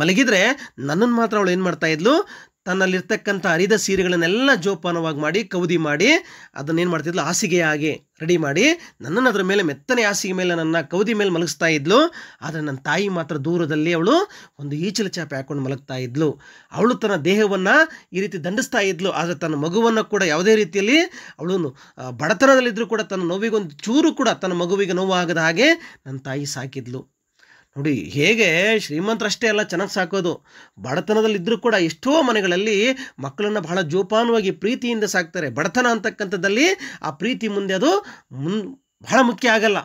ಮಲಗಿದ್ರೆ ನನ್ನನ್ನು ಮಾತ್ರ ಅವಳು ಏನು ಮಾಡ್ತಾ ಇದ್ಲು ತನ್ನಲ್ಲಿರ್ತಕ್ಕಂಥ ಹರಿದ ಸೀರೆಗಳನ್ನೆಲ್ಲ ಜೋಪಾನವಾಗಿ ಮಾಡಿ ಕವದಿ ಮಾಡಿ ಅದನ್ನೇನು ಮಾಡ್ತಿದ್ಲು ಹಾಸಿಗೆಯಾಗಿ ರೆಡಿ ಮಾಡಿ ನನ್ನನ್ನು ಅದರ ಮೇಲೆ ಮೆತ್ತನೆ ಹಾಸಿಗೆ ಮೇಲೆ ನನ್ನ ಕವದಿ ಮೇಲೆ ಮಲಗಿಸ್ತಾ ಇದ್ಲು ಆದರೆ ನನ್ನ ತಾಯಿ ಮಾತ್ರ ದೂರದಲ್ಲಿ ಅವಳು ಒಂದು ಈಚಲ ಚಾಪೆ ಹಾಕೊಂಡು ಮಲಗ್ತಾ ಇದ್ಲು ಅವಳು ತನ್ನ ದೇಹವನ್ನು ಈ ರೀತಿ ದಂಡಿಸ್ತಾ ಇದ್ಲು ಆದರೆ ತನ್ನ ಮಗುವನ್ನು ಕೂಡ ಯಾವುದೇ ರೀತಿಯಲ್ಲಿ ಅವಳು ಬಡತನದಲ್ಲಿದ್ದರೂ ಕೂಡ ತನ್ನ ನೋವಿಗೊಂದು ಚೂರು ಕೂಡ ತನ್ನ ಮಗುವಿಗೆ ಆಗದ ಹಾಗೆ ನನ್ನ ತಾಯಿ ಸಾಕಿದ್ಲು ನೋಡಿ ಹೇಗೆ ಶ್ರೀಮಂತರಷ್ಟೇ ಅಲ್ಲ ಚೆನ್ನಾಗಿ ಸಾಕೋದು ಬಡತನದಲ್ಲಿದ್ದರೂ ಕೂಡ ಎಷ್ಟೋ ಮನೆಗಳಲ್ಲಿ ಮಕ್ಕಳನ್ನು ಬಹಳ ಜೋಪಾನವಾಗಿ ಪ್ರೀತಿಯಿಂದ ಸಾಕ್ತಾರೆ ಬಡತನ ಅಂತಕ್ಕಂಥದ್ದಲ್ಲಿ ಆ ಪ್ರೀತಿ ಮುಂದೆ ಅದು ಮುನ್ ಬಹಳ ಮುಖ್ಯ ಆಗಲ್ಲ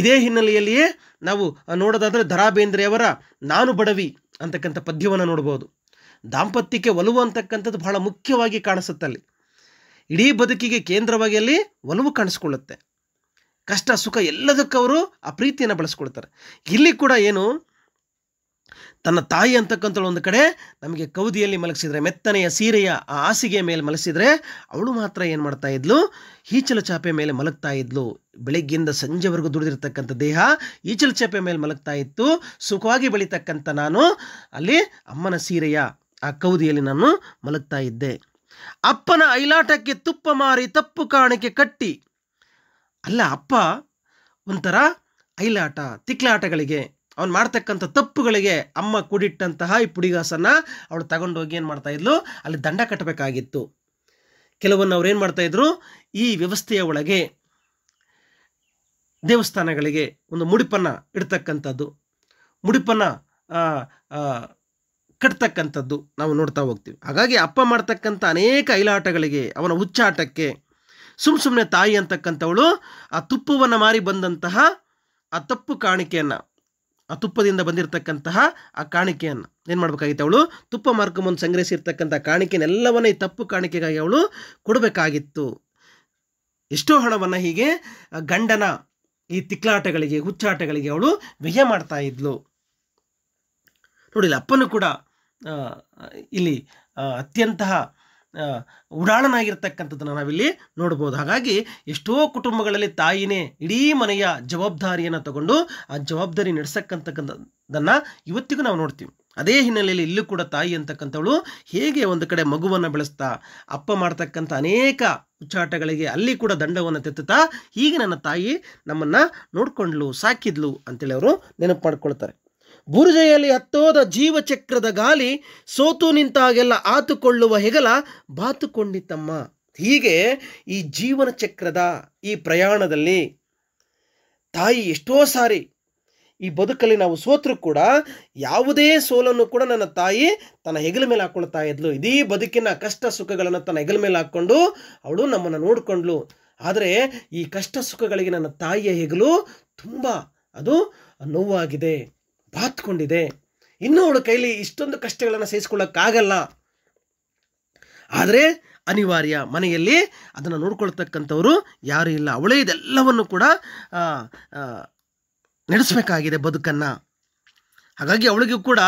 ಇದೇ ಹಿನ್ನೆಲೆಯಲ್ಲಿಯೇ ನಾವು ನೋಡೋದಾದರೆ ದರಾ ಬೇಂದ್ರೆಯವರ ನಾನು ಬಡವಿ ಅಂತಕ್ಕಂಥ ಪದ್ಯವನ್ನು ನೋಡ್ಬೋದು ದಾಂಪತ್ಯಕ್ಕೆ ಒಲವು ಅಂತಕ್ಕಂಥದ್ದು ಬಹಳ ಮುಖ್ಯವಾಗಿ ಕಾಣಿಸುತ್ತಲ್ಲಿ ಇಡೀ ಬದುಕಿಗೆ ಕೇಂದ್ರವಾಗಿ ಅಲ್ಲಿ ಒಲವು ಕಾಣಿಸ್ಕೊಳ್ಳುತ್ತೆ ಕಷ್ಟ ಸುಖ ಎಲ್ಲದಕ್ಕೂ ಅವರು ಆ ಪ್ರೀತಿಯನ್ನು ಬಳಸ್ಕೊಳ್ತಾರೆ ಇಲ್ಲಿ ಕೂಡ ಏನು ತನ್ನ ತಾಯಿ ಅಂತಕ್ಕಂಥಳು ಒಂದು ಕಡೆ ನಮಗೆ ಕೌದಿಯಲ್ಲಿ ಮಲಗಿಸಿದರೆ ಮೆತ್ತನೆಯ ಸೀರೆಯ ಆ ಹಾಸಿಗೆಯ ಮೇಲೆ ಮಲಗಿಸಿದರೆ ಅವಳು ಮಾತ್ರ ಏನು ಮಾಡ್ತಾ ಇದ್ಲು ಈಚಲ ಚಾಪೆ ಮೇಲೆ ಮಲಗ್ತಾ ಇದ್ಲು ಬೆಳಗ್ಗೆಯಿಂದ ಸಂಜೆವರೆಗೂ ದುಡಿದಿರ್ತಕ್ಕಂಥ ದೇಹ ಈಚಲ ಚಾಪೆ ಮೇಲೆ ಮಲಗ್ತಾ ಇತ್ತು ಸುಖವಾಗಿ ಬೆಳೀತಕ್ಕಂಥ ನಾನು ಅಲ್ಲಿ ಅಮ್ಮನ ಸೀರೆಯ ಆ ಕೌದಿಯಲ್ಲಿ ನಾನು ಮಲಗ್ತಾ ಇದ್ದೆ ಅಪ್ಪನ ಐಲಾಟಕ್ಕೆ ತುಪ್ಪ ಮಾರಿ ತಪ್ಪು ಕಾಣಿಕೆ ಕಟ್ಟಿ ಅಲ್ಲ ಅಪ್ಪ ಒಂಥರ ಐಲಾಟ ತಿಕ್ಲಾಟಗಳಿಗೆ ಅವ್ನು ಮಾಡ್ತಕ್ಕಂಥ ತಪ್ಪುಗಳಿಗೆ ಅಮ್ಮ ಕೂಡಿಟ್ಟಂತಹ ಈ ಪುಡಿಗಾಸನ್ನು ಅವಳು ತಗೊಂಡೋಗಿ ಏನು ಇದ್ಲು ಅಲ್ಲಿ ದಂಡ ಕಟ್ಟಬೇಕಾಗಿತ್ತು ಕೆಲವೊಂದು ಅವ್ರು ಏನು ಮಾಡ್ತಾಯಿದ್ರು ಈ ವ್ಯವಸ್ಥೆಯ ಒಳಗೆ ದೇವಸ್ಥಾನಗಳಿಗೆ ಒಂದು ಮುಡಿಪನ್ನು ಇಡ್ತಕ್ಕಂಥದ್ದು ಮುಡಿಪನ್ನು ಕಟ್ತಕ್ಕಂಥದ್ದು ನಾವು ನೋಡ್ತಾ ಹೋಗ್ತೀವಿ ಹಾಗಾಗಿ ಅಪ್ಪ ಮಾಡ್ತಕ್ಕಂಥ ಅನೇಕ ಐಲಾಟಗಳಿಗೆ ಅವನ ಹುಚ್ಚಾಟಕ್ಕೆ ಸುಮ್ ಸುಮ್ಮನೆ ತಾಯಿ ಅಂತಕ್ಕಂಥವಳು ಆ ತುಪ್ಪವನ್ನು ಮಾರಿ ಬಂದಂತಹ ಆ ತಪ್ಪು ಕಾಣಿಕೆಯನ್ನು ಆ ತುಪ್ಪದಿಂದ ಬಂದಿರತಕ್ಕಂತಹ ಆ ಕಾಣಿಕೆಯನ್ನು ಏನು ಮಾಡಬೇಕಾಗಿತ್ತು ಅವಳು ತುಪ್ಪ ಮಾರ್ಕೊಂಬಂದು ಸಂಗ್ರಹಿಸಿರ್ತಕ್ಕಂಥ ಕಾಣಿಕೆನೆಲ್ಲವನ್ನ ಈ ತಪ್ಪು ಕಾಣಿಕೆಗಾಗಿ ಅವಳು ಕೊಡಬೇಕಾಗಿತ್ತು ಎಷ್ಟೋ ಹಣವನ್ನು ಹೀಗೆ ಗಂಡನ ಈ ತಿಕ್ಲಾಟಗಳಿಗೆ ಹುಚ್ಚಾಟಗಳಿಗೆ ಅವಳು ವ್ಯಯ ಮಾಡ್ತಾ ಇದ್ಲು ನೋಡಿಲ್ಲ ಅಪ್ಪನು ಕೂಡ ಇಲ್ಲಿ ಅತ್ಯಂತ ಉಡಾಳನಾಗಿರ್ತಕ್ಕಂಥದ್ದನ್ನು ನಾವಿಲ್ಲಿ ನೋಡ್ಬೋದು ಹಾಗಾಗಿ ಎಷ್ಟೋ ಕುಟುಂಬಗಳಲ್ಲಿ ತಾಯಿನೇ ಇಡೀ ಮನೆಯ ಜವಾಬ್ದಾರಿಯನ್ನು ತಗೊಂಡು ಆ ಜವಾಬ್ದಾರಿ ನಡೆಸಕ್ಕಂತಕ್ಕಂಥದ್ದನ್ನು ಇವತ್ತಿಗೂ ನಾವು ನೋಡ್ತೀವಿ ಅದೇ ಹಿನ್ನೆಲೆಯಲ್ಲಿ ಇಲ್ಲೂ ಕೂಡ ತಾಯಿ ಅಂತಕ್ಕಂಥವಳು ಹೇಗೆ ಒಂದು ಕಡೆ ಮಗುವನ್ನು ಬೆಳೆಸ್ತಾ ಅಪ್ಪ ಮಾಡ್ತಕ್ಕಂಥ ಅನೇಕ ಹುಚ್ಚಾಟಗಳಿಗೆ ಅಲ್ಲಿ ಕೂಡ ದಂಡವನ್ನು ತೆತ್ತುತ್ತಾ ಹೀಗೆ ನನ್ನ ತಾಯಿ ನಮ್ಮನ್ನು ನೋಡ್ಕೊಂಡ್ಲು ಸಾಕಿದ್ಲು ಅಂತೇಳಿ ಅವರು ನೆನಪು ಮಾಡ್ಕೊಳ್ತಾರೆ ಬುರುಜೆಯಲ್ಲಿ ಹತ್ತೋದ ಜೀವಚಕ್ರದ ಗಾಲಿ ಸೋತು ನಿಂತಾಗೆಲ್ಲ ಆತುಕೊಳ್ಳುವ ಹೆಗಲ ಬಾತುಕೊಂಡಿತಮ್ಮ ಹೀಗೆ ಈ ಜೀವನ ಚಕ್ರದ ಈ ಪ್ರಯಾಣದಲ್ಲಿ ತಾಯಿ ಎಷ್ಟೋ ಸಾರಿ ಈ ಬದುಕಲ್ಲಿ ನಾವು ಸೋತರೂ ಕೂಡ ಯಾವುದೇ ಸೋಲನ್ನು ಕೂಡ ನನ್ನ ತಾಯಿ ತನ್ನ ಹೆಗಲ ಮೇಲೆ ಹಾಕ್ಕೊಳ್ತಾ ಇದ್ಲು ಇದೀ ಬದುಕಿನ ಕಷ್ಟ ಸುಖಗಳನ್ನು ತನ್ನ ಹೆಗಲ ಮೇಲೆ ಹಾಕ್ಕೊಂಡು ಅವಳು ನಮ್ಮನ್ನು ನೋಡಿಕೊಂಡ್ಲು ಆದರೆ ಈ ಕಷ್ಟ ಸುಖಗಳಿಗೆ ನನ್ನ ತಾಯಿಯ ಹೆಗಲು ತುಂಬ ಅದು ನೋವಾಗಿದೆ ಬಾತ್ಕೊಂಡಿದೆ ಇನ್ನೂ ಅವಳ ಕೈಲಿ ಇಷ್ಟೊಂದು ಕಷ್ಟಗಳನ್ನು ಸಹಿಸ್ಕೊಳ್ಳೋಕ್ಕಾಗಲ್ಲ ಆದರೆ ಅನಿವಾರ್ಯ ಮನೆಯಲ್ಲಿ ಅದನ್ನು ನೋಡ್ಕೊಳ್ತಕ್ಕಂಥವರು ಯಾರೂ ಇಲ್ಲ ಅವಳೇ ಇದೆಲ್ಲವನ್ನು ಕೂಡ ನಡೆಸಬೇಕಾಗಿದೆ ಬದುಕನ್ನು ಹಾಗಾಗಿ ಅವಳಿಗೂ ಕೂಡ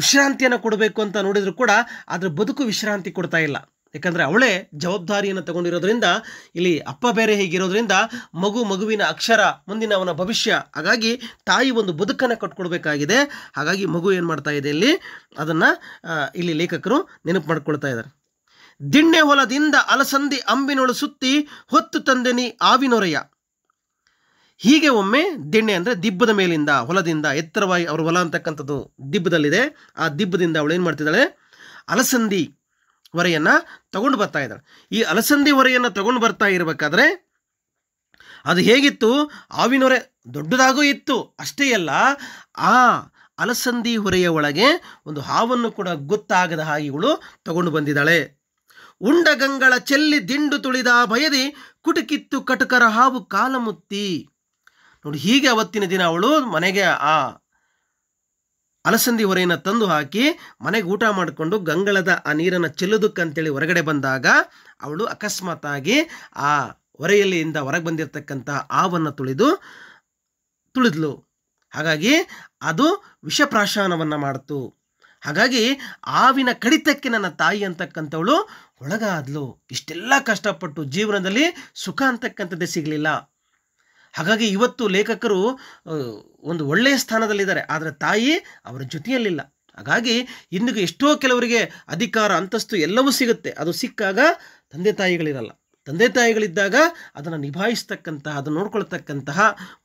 ವಿಶ್ರಾಂತಿಯನ್ನು ಕೊಡಬೇಕು ಅಂತ ನೋಡಿದರೂ ಕೂಡ ಅದರ ಬದುಕು ವಿಶ್ರಾಂತಿ ಕೊಡ್ತಾ ಇಲ್ಲ ಯಾಕಂದರೆ ಅವಳೇ ಜವಾಬ್ದಾರಿಯನ್ನು ತಗೊಂಡಿರೋದ್ರಿಂದ ಇಲ್ಲಿ ಅಪ್ಪ ಬೇರೆ ಹೀಗಿರೋದ್ರಿಂದ ಮಗು ಮಗುವಿನ ಅಕ್ಷರ ಮುಂದಿನ ಅವನ ಭವಿಷ್ಯ ಹಾಗಾಗಿ ತಾಯಿ ಒಂದು ಬದುಕನ್ನು ಕಟ್ಕೊಡ್ಬೇಕಾಗಿದೆ ಹಾಗಾಗಿ ಮಗು ಏನು ಮಾಡ್ತಾ ಇದೆ ಇಲ್ಲಿ ಅದನ್ನು ಇಲ್ಲಿ ಲೇಖಕರು ನೆನಪು ಮಾಡ್ಕೊಳ್ತಾ ಇದ್ದಾರೆ ದಿಣ್ಣೆ ಹೊಲದಿಂದ ಅಲಸಂದಿ ಅಂಬಿನೊಳ ಸುತ್ತಿ ಹೊತ್ತು ತಂದೆನಿ ಆವಿನೊರೆಯ ಹೀಗೆ ಒಮ್ಮೆ ದಿಣ್ಣೆ ಅಂದರೆ ದಿಬ್ಬದ ಮೇಲಿಂದ ಹೊಲದಿಂದ ಎತ್ತರವಾಗಿ ಅವ್ರ ಹೊಲ ಅಂತಕ್ಕಂಥದ್ದು ದಿಬ್ಬದಲ್ಲಿದೆ ಆ ದಿಬ್ಬದಿಂದ ಅವಳು ಏನು ಮಾಡ್ತಿದ್ದಾಳೆ ಅಲಸಂದಿ ಹೊರೆಯನ್ನು ತಗೊಂಡು ಬರ್ತಾ ಇದ್ದಾಳೆ ಈ ಅಲಸಂದಿ ಹೊರೆಯನ್ನು ತಗೊಂಡು ಬರ್ತಾ ಇರಬೇಕಾದ್ರೆ ಅದು ಹೇಗಿತ್ತು ಹೊರೆ ದೊಡ್ಡದಾಗೂ ಇತ್ತು ಅಷ್ಟೇ ಅಲ್ಲ ಆ ಅಲಸಂದಿ ಹೊರೆಯ ಒಳಗೆ ಒಂದು ಹಾವನ್ನು ಕೂಡ ಗೊತ್ತಾಗದ ಹಾಗಿಗಳು ತಗೊಂಡು ಬಂದಿದ್ದಾಳೆ ಗಂಗಳ ಚೆಲ್ಲಿ ದಿಂಡು ತುಳಿದ ಭಯದಿ ಕುಟುಕಿತ್ತು ಕಟುಕರ ಹಾವು ಕಾಲಮುತ್ತಿ ನೋಡಿ ಹೀಗೆ ಅವತ್ತಿನ ದಿನ ಅವಳು ಮನೆಗೆ ಆ ಅಲಸಂದಿ ಹೊರೆಯನ್ನು ತಂದು ಹಾಕಿ ಮನೆಗೆ ಊಟ ಮಾಡಿಕೊಂಡು ಗಂಗಳದ ಆ ನೀರನ್ನು ಚೆಲ್ಲುದಕ್ಕಂತೇಳಿ ಹೊರಗಡೆ ಬಂದಾಗ ಅವಳು ಆಗಿ ಆ ಹೊರೆಯಲ್ಲಿಯಿಂದ ಹೊರಗೆ ಬಂದಿರತಕ್ಕಂಥ ಆವನ್ನು ತುಳಿದು ತುಳಿದ್ಲು ಹಾಗಾಗಿ ಅದು ವಿಷಪ್ರಾಶಾನವನ್ನು ಮಾಡಿತು ಹಾಗಾಗಿ ಆವಿನ ಕಡಿತಕ್ಕೆ ನನ್ನ ತಾಯಿ ಅಂತಕ್ಕಂಥವಳು ಒಳಗಾದ್ಲು ಇಷ್ಟೆಲ್ಲ ಕಷ್ಟಪಟ್ಟು ಜೀವನದಲ್ಲಿ ಸುಖ ಅಂತಕ್ಕಂಥದ್ದೇ ಸಿಗಲಿಲ್ಲ ಹಾಗಾಗಿ ಇವತ್ತು ಲೇಖಕರು ಒಂದು ಒಳ್ಳೆಯ ಸ್ಥಾನದಲ್ಲಿದ್ದಾರೆ ಆದರೆ ತಾಯಿ ಅವರ ಜೊತೆಯಲ್ಲಿಲ್ಲ ಹಾಗಾಗಿ ಇಂದಿಗೂ ಎಷ್ಟೋ ಕೆಲವರಿಗೆ ಅಧಿಕಾರ ಅಂತಸ್ತು ಎಲ್ಲವೂ ಸಿಗುತ್ತೆ ಅದು ಸಿಕ್ಕಾಗ ತಂದೆ ತಾಯಿಗಳಿರಲ್ಲ ತಂದೆ ತಾಯಿಗಳಿದ್ದಾಗ ಅದನ್ನು ನಿಭಾಯಿಸ್ತಕ್ಕಂತಹ ಅದನ್ನು ನೋಡ್ಕೊಳ್ತಕ್ಕಂತಹ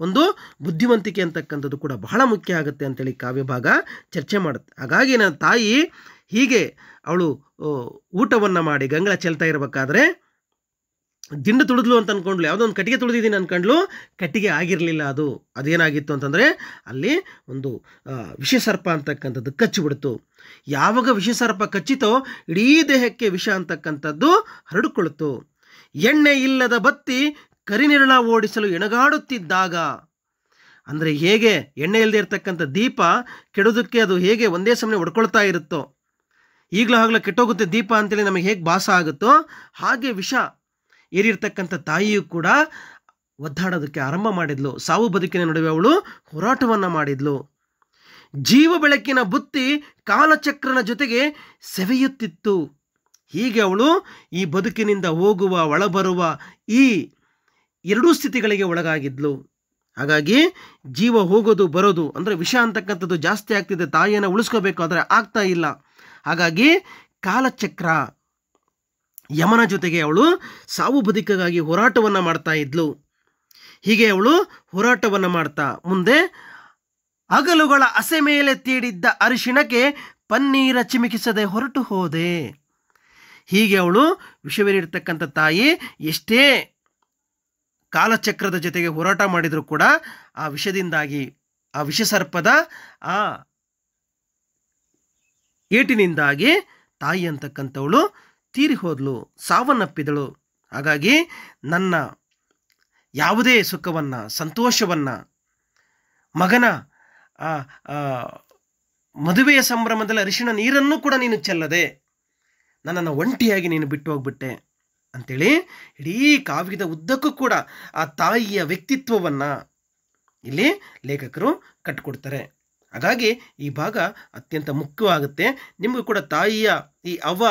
ಒಂದು ಬುದ್ಧಿವಂತಿಕೆ ಅಂತಕ್ಕಂಥದ್ದು ಕೂಡ ಬಹಳ ಮುಖ್ಯ ಆಗುತ್ತೆ ಅಂತೇಳಿ ಕಾವ್ಯಭಾಗ ಚರ್ಚೆ ಮಾಡುತ್ತೆ ಹಾಗಾಗಿ ನನ್ನ ತಾಯಿ ಹೀಗೆ ಅವಳು ಊಟವನ್ನು ಮಾಡಿ ಗಂಗಳ ಚೆಲ್ತಾ ಇರಬೇಕಾದ್ರೆ ದಿಂಡು ತುಳಿದ್ಲು ಅಂತ ಅಂದ್ಕೊಂಡ್ಲು ಯಾವುದೋ ಒಂದು ಕಟ್ಟಿಗೆ ತುಳಿದಿದ್ದೀನಿ ಅಂದ್ಕೊಂಡ್ಲು ಕಟ್ಟಿಗೆ ಆಗಿರಲಿಲ್ಲ ಅದು ಅದೇನಾಗಿತ್ತು ಅಂತಂದರೆ ಅಲ್ಲಿ ಒಂದು ವಿಷಸರ್ಪ ಅಂತಕ್ಕಂಥದ್ದು ಕಚ್ಚಿಬಿಡ್ತು ಯಾವಾಗ ವಿಷಸರ್ಪ ಕಚ್ಚಿತೋ ಇಡೀ ದೇಹಕ್ಕೆ ವಿಷ ಅಂತಕ್ಕಂಥದ್ದು ಹರಡಿಕೊಳ್ಳುತ್ತು ಎಣ್ಣೆ ಇಲ್ಲದ ಬತ್ತಿ ಕರಿನಿರಳ ಓಡಿಸಲು ಎಣಗಾಡುತ್ತಿದ್ದಾಗ ಅಂದರೆ ಹೇಗೆ ಎಣ್ಣೆ ಇಲ್ಲದೆ ಇರತಕ್ಕಂಥ ದೀಪ ಕೆಡೋದಕ್ಕೆ ಅದು ಹೇಗೆ ಒಂದೇ ಸಮಯ ಹೊಡ್ಕೊಳ್ತಾ ಇರುತ್ತೋ ಈಗಲೂ ಆಗಲೂ ಕೆಟ್ಟೋಗುತ್ತೆ ದೀಪ ಅಂತೇಳಿ ನಮಗೆ ಹೇಗೆ ಭಾಸ ಆಗುತ್ತೋ ಹಾಗೆ ವಿಷ ಏರಿರ್ತಕ್ಕಂಥ ತಾಯಿಯೂ ಕೂಡ ಒದ್ದಾಡೋದಕ್ಕೆ ಆರಂಭ ಮಾಡಿದ್ಲು ಸಾವು ಬದುಕಿನ ನಡುವೆ ಅವಳು ಹೋರಾಟವನ್ನು ಮಾಡಿದ್ಲು ಜೀವ ಬೆಳಕಿನ ಬುತ್ತಿ ಕಾಲಚಕ್ರನ ಜೊತೆಗೆ ಸೆವೆಯುತ್ತಿತ್ತು ಹೀಗೆ ಅವಳು ಈ ಬದುಕಿನಿಂದ ಹೋಗುವ ಒಳಬರುವ ಈ ಎರಡೂ ಸ್ಥಿತಿಗಳಿಗೆ ಒಳಗಾಗಿದ್ಲು ಹಾಗಾಗಿ ಜೀವ ಹೋಗೋದು ಬರೋದು ಅಂದರೆ ವಿಷ ಅಂತಕ್ಕಂಥದ್ದು ಜಾಸ್ತಿ ಆಗ್ತಿದೆ ತಾಯಿಯನ್ನು ಆದರೆ ಆಗ್ತಾ ಇಲ್ಲ ಹಾಗಾಗಿ ಕಾಲಚಕ್ರ ಯಮನ ಜೊತೆಗೆ ಅವಳು ಸಾವು ಬದುಕಿಗಾಗಿ ಹೋರಾಟವನ್ನು ಮಾಡ್ತಾ ಇದ್ಲು ಹೀಗೆ ಅವಳು ಹೋರಾಟವನ್ನು ಮಾಡ್ತಾ ಮುಂದೆ ಹಗಲುಗಳ ಅಸೆ ಮೇಲೆ ತೀಡಿದ್ದ ಅರಿಶಿಣಕ್ಕೆ ಪನ್ನೀರ ಚಿಮಿಕಿಸದೆ ಹೊರಟು ಹೋದೆ ಹೀಗೆ ಅವಳು ವಿಷವೇರಿರ್ತಕ್ಕಂಥ ತಾಯಿ ಎಷ್ಟೇ ಕಾಲಚಕ್ರದ ಜೊತೆಗೆ ಹೋರಾಟ ಮಾಡಿದರೂ ಕೂಡ ಆ ವಿಷದಿಂದಾಗಿ ಆ ವಿಷಸರ್ಪದ ಆ ಏಟಿನಿಂದಾಗಿ ತಾಯಿ ಅಂತಕ್ಕಂಥವಳು ತೀರಿ ಹೋದಳು ಸಾವನ್ನಪ್ಪಿದಳು ಹಾಗಾಗಿ ನನ್ನ ಯಾವುದೇ ಸುಖವನ್ನು ಸಂತೋಷವನ್ನು ಮಗನ ಮದುವೆಯ ಸಂಭ್ರಮದಲ್ಲಿ ಅರಿಶಿಣ ನೀರನ್ನು ಕೂಡ ನೀನು ಚೆಲ್ಲದೆ ನನ್ನನ್ನು ಒಂಟಿಯಾಗಿ ನೀನು ಬಿಟ್ಟು ಹೋಗ್ಬಿಟ್ಟೆ ಅಂಥೇಳಿ ಇಡೀ ಕಾವ್ಯದ ಉದ್ದಕ್ಕೂ ಕೂಡ ಆ ತಾಯಿಯ ವ್ಯಕ್ತಿತ್ವವನ್ನು ಇಲ್ಲಿ ಲೇಖಕರು ಕಟ್ಕೊಡ್ತಾರೆ ಹಾಗಾಗಿ ಈ ಭಾಗ ಅತ್ಯಂತ ಮುಖ್ಯವಾಗುತ್ತೆ ನಿಮಗೂ ಕೂಡ ತಾಯಿಯ ಈ ಅವ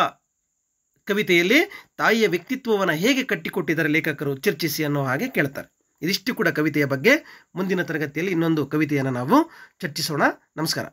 ಕವಿತೆಯಲ್ಲಿ ತಾಯಿಯ ವ್ಯಕ್ತಿತ್ವವನ್ನು ಹೇಗೆ ಕಟ್ಟಿಕೊಟ್ಟಿದ್ದಾರೆ ಲೇಖಕರು ಚರ್ಚಿಸಿ ಅನ್ನೋ ಹಾಗೆ ಕೇಳ್ತಾರೆ ಇದಿಷ್ಟು ಕೂಡ ಕವಿತೆಯ ಬಗ್ಗೆ ಮುಂದಿನ ತರಗತಿಯಲ್ಲಿ ಇನ್ನೊಂದು ಕವಿತೆಯನ್ನು ನಾವು ಚರ್ಚಿಸೋಣ ನಮಸ್ಕಾರ